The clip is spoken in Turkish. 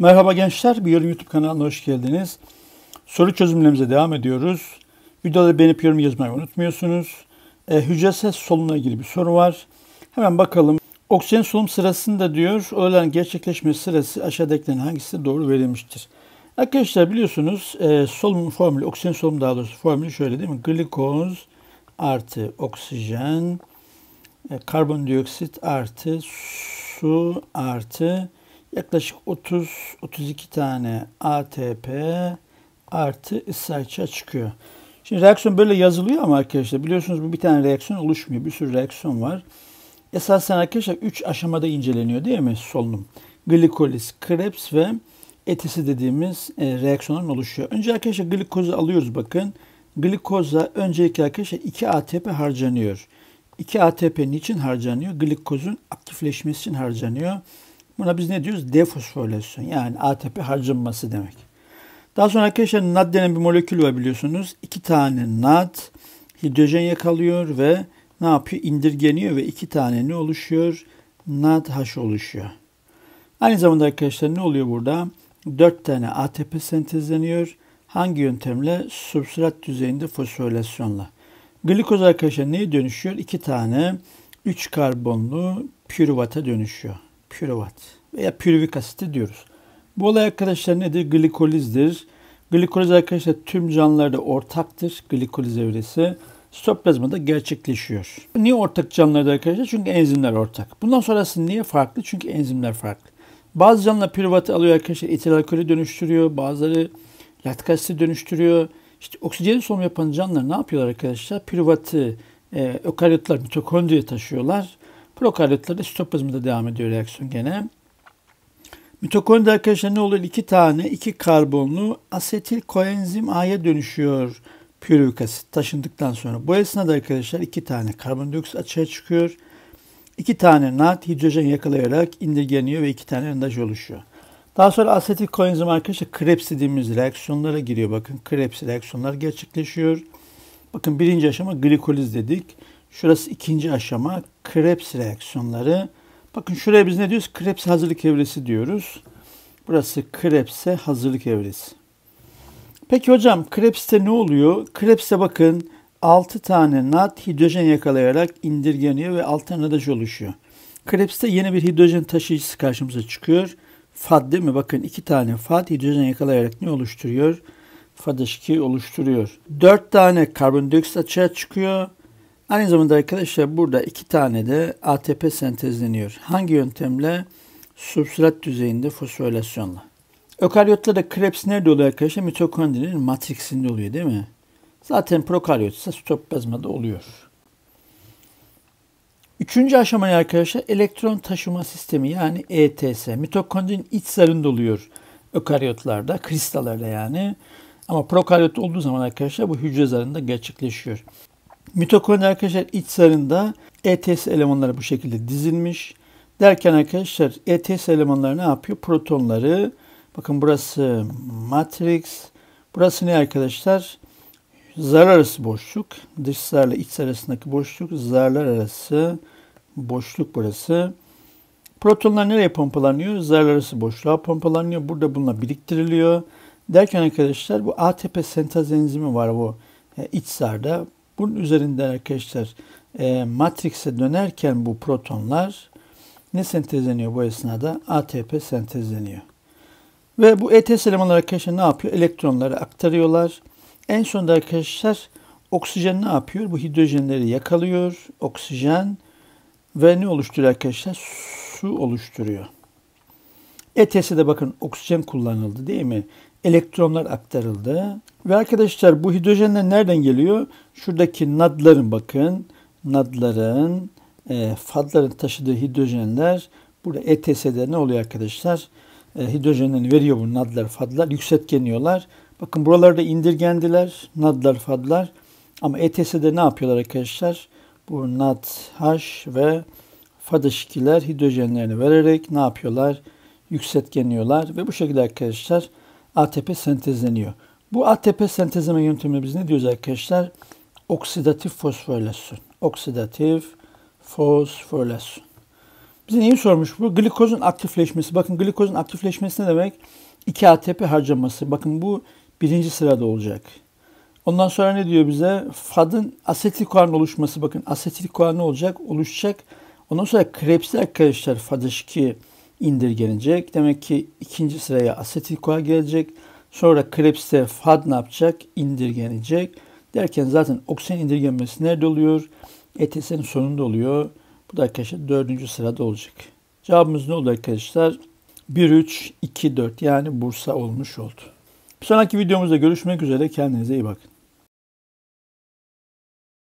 Merhaba gençler, bir yorum YouTube kanalına hoş geldiniz. Soru çözümlerimize devam ediyoruz. Videoları beğenip yorum yazmayı unutmuyorsunuz. E, hücresel solunumla ilgili bir soru var. Hemen bakalım. Oksijen solunum sırasında diyor, olayların gerçekleşme sırası aşağıdakilerin hangisi doğru verilmiştir? Arkadaşlar biliyorsunuz e, solunum formülü, oksijen solunum daha doğrusu formülü şöyle değil mi? Glikoz artı oksijen, e, karbondioksit artı su artı yaklaşık 30-32 tane ATP artı ısrarça çıkıyor. Şimdi reaksiyon böyle yazılıyor ama arkadaşlar biliyorsunuz bu bir tane reaksiyon oluşmuyor. Bir sürü reaksiyon var. Esasen arkadaşlar 3 aşamada inceleniyor değil mi solunum? Glikoliz, Krebs ve etisi dediğimiz e, reaksiyonların oluşuyor. Önce arkadaşlar glikozu alıyoruz bakın. Glikoza öncelikle arkadaşlar 2 ATP harcanıyor. 2 ATP niçin harcanıyor? Glikozun aktifleşmesi için harcanıyor. Buna biz ne diyoruz? Defosforilasyon yani ATP harcanması demek. Daha sonra arkadaşlar NAD denen bir molekül var biliyorsunuz. İki tane NAD hidrojen yakalıyor ve ne yapıyor? İndirgeniyor ve iki tane ne oluşuyor? NADH oluşuyor. Aynı zamanda arkadaşlar ne oluyor burada? Dört tane ATP sentezleniyor. Hangi yöntemle? Substrat düzeyinde fosforilasyonla. Glikoz arkadaşlar neye dönüşüyor? İki tane 3 karbonlu püruvata dönüşüyor pürovat veya pürvik asit diyoruz. Bu olay arkadaşlar nedir? Glikolizdir. Glikoliz arkadaşlar tüm canlılarda ortaktır. Glikoliz evresi sitoplazmada gerçekleşiyor. Niye ortak canlılarda arkadaşlar? Çünkü enzimler ortak. Bundan sonrası niye farklı? Çünkü enzimler farklı. Bazı canlılar pürvatı alıyor arkadaşlar etil alkolü dönüştürüyor. Bazıları latrik dönüştürüyor. İşte oksijeni solum yapan canlılar ne yapıyorlar arkadaşlar? Pürvatı e, ökaryotlar mitokondriye taşıyorlar. Prokaryotlerde sitoplazmada devam ediyor reaksiyon gene. Mitokondri arkadaşlar ne oluyor? İki tane iki karbonlu asetil koenzim A'ya dönüşüyor pürüvik asit taşındıktan sonra. Bu esnada arkadaşlar iki tane karbondioksit açığa çıkıyor. İki tane nat hidrojen yakalayarak indirgeniyor ve iki tane endaj oluşuyor. Daha sonra asetil koenzim arkadaşlar Krebs dediğimiz reaksiyonlara giriyor. Bakın Krebs reaksiyonlar gerçekleşiyor. Bakın birinci aşama glikoliz dedik. Şurası ikinci aşama Krebs reaksiyonları. Bakın şuraya biz ne diyoruz? Krebs hazırlık evresi diyoruz. Burası Krebs'e hazırlık evresi. Peki hocam Krebs'te ne oluyor? Krebs'te bakın 6 tane nat hidrojen yakalayarak indirgeniyor ve alternatif oluşuyor. Krebs'te yeni bir hidrojen taşıyıcısı karşımıza çıkıyor. FAD değil mi? Bakın iki tane FAD hidrojen yakalayarak ne oluşturuyor? FAD2 oluşturuyor. 4 tane karbondioksit açığa çıkıyor. Aynı zamanda arkadaşlar burada iki tane de ATP sentezleniyor. Hangi yöntemle? Substrat düzeyinde fosforilasyonla. Ökaryotta da Krebs nerede oluyor arkadaşlar? Mitokondrinin matriksinde oluyor değil mi? Zaten prokaryot ise stoplazmada oluyor. Üçüncü aşamaya arkadaşlar elektron taşıma sistemi yani ETS. Mitokondrin iç zarında oluyor ökaryotlarda, kristallarda yani. Ama prokaryot olduğu zaman arkadaşlar bu hücre zarında gerçekleşiyor. Mitokondri arkadaşlar iç zarında ETS elemanları bu şekilde dizilmiş. Derken arkadaşlar ETS elemanları ne yapıyor? Protonları bakın burası matrix. Burası ne arkadaşlar? zar arası boşluk. Dış zarla iç zar arasındaki boşluk. Zarlar arası boşluk burası. Protonlar nereye pompalanıyor? Zarlar arası boşluğa pompalanıyor. Burada bununla biriktiriliyor. Derken arkadaşlar bu ATP sentaz enzimi var bu e, iç zarda. Bunun üzerinden arkadaşlar e, matrikse dönerken bu protonlar ne sentezleniyor bu esnada? ATP sentezleniyor. Ve bu ETS elemanları arkadaşlar ne yapıyor? Elektronları aktarıyorlar. En sonunda arkadaşlar oksijen ne yapıyor? Bu hidrojenleri yakalıyor. Oksijen ve ne oluşturuyor arkadaşlar? Su oluşturuyor. ETS'de de bakın oksijen kullanıldı değil mi? Elektronlar aktarıldı. Ve arkadaşlar bu hidrojenler nereden geliyor? Şuradaki nadların bakın. Nadların, e, fadların taşıdığı hidrojenler burada ETS'de ne oluyor arkadaşlar? E, hidrojenlerini veriyor bu nadlar, fadlar. Yükseltgeniyorlar. Bakın buralarda indirgendiler. Nadlar, fadlar. Ama ETS'de ne yapıyorlar arkadaşlar? Bu nad, H ve FAD hidrojenlerini vererek ne yapıyorlar? yükseltgenliyorlar ve bu şekilde arkadaşlar ATP sentezleniyor. Bu ATP sentezleme yöntemi biz ne diyoruz arkadaşlar? Oksidatif fosforilasyon. Oksidatif fosforilasyon. Bize neyi sormuş bu? Glikozun aktifleşmesi. Bakın glikozun aktifleşmesi ne demek? 2 ATP harcaması. Bakın bu birinci sırada olacak. Ondan sonra ne diyor bize? FAD'ın asetil koanın oluşması. Bakın asetil koan ne olacak? Oluşacak. Ondan sonra Krebs'li arkadaşlar FAD 2 indirgenecek. Demek ki ikinci sıraya asetil koa gelecek. Sonra Krebs'te FAD ne yapacak? İndirgenecek. Derken zaten oksijen indirgenmesi nerede oluyor? ETS'nin sonunda oluyor. Bu da arkadaşlar dördüncü sırada olacak. Cevabımız ne oldu arkadaşlar? 1-3-2-4 yani Bursa olmuş oldu. Bir sonraki videomuzda görüşmek üzere. Kendinize iyi bakın.